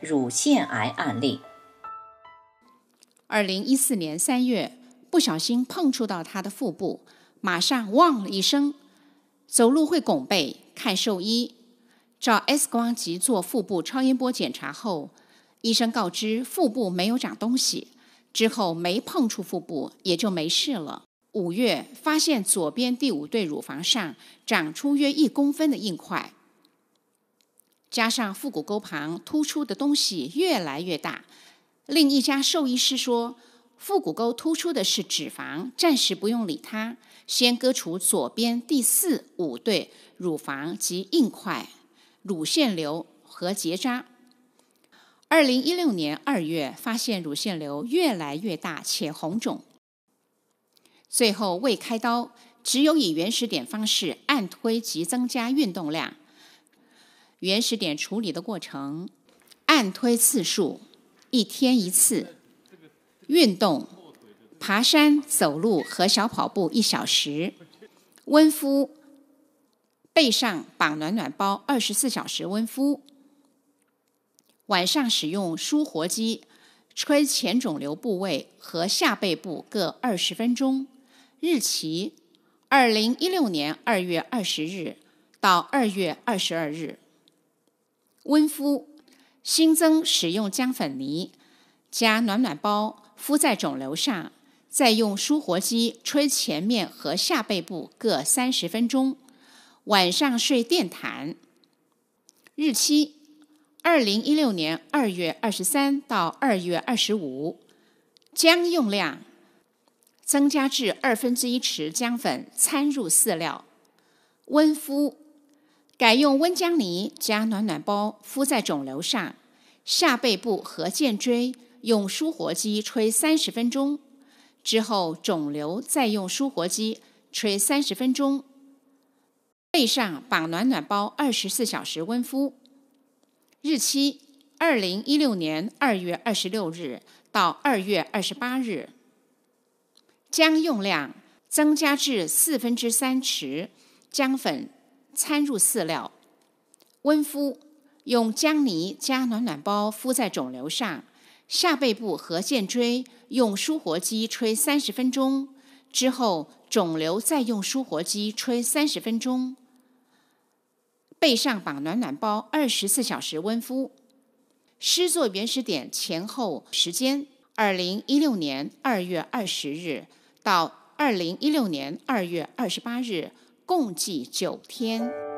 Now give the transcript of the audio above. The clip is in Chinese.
乳腺癌案例。二零一四年三月，不小心碰触到她的腹部，马上“汪”了一声。走路会拱背，看兽医，照 X 光及做腹部超音波检查后，医生告知腹部没有长东西。之后没碰触腹部，也就没事了。五月发现左边第五对乳房上长出约一公分的硬块。加上腹股沟旁突出的东西越来越大，另一家兽医师说，腹股沟突出的是脂肪，暂时不用理它，先割除左边第四、五对乳房及硬块、乳腺瘤和结扎。二零一六年二月发现乳腺瘤越来越大且红肿，最后未开刀，只有以原始点方式按推及增加运动量。原始点处理的过程，按推次数，一天一次。运动，爬山、走路和小跑步一小时。温敷，背上绑暖暖包，二十四小时温敷。晚上使用舒活机，吹前肿瘤部位和下背部各二十分钟。日期：二零一六年二月二十日到二月二十二日。温敷，新增使用姜粉泥加暖暖包敷在肿瘤上，再用舒活机吹前面和下背部各三十分钟。晚上睡电毯。日期：二零一六年二月二十三到二月二十五。姜用量增加至二分之一匙姜粉掺入饲料。温敷。改用温姜泥加暖暖包敷在肿瘤上，下背部和肩椎用舒活机吹三十分钟，之后肿瘤再用舒活机吹三十分钟，背上绑暖暖包二十四小时温敷。日期：二零一六年二月二十六日到二月二十八日。姜用量增加至四分之三匙姜粉。掺入饲料，温敷，用姜泥加暖暖包敷在肿瘤上，下背部和肩椎用舒活机吹三十分钟，之后肿瘤再用舒活机吹三十分钟，背上绑暖暖包二十四小时温敷。诗作原始点前后时间：二零一六年二月二十日到二零一六年二月二十八日。共计九天。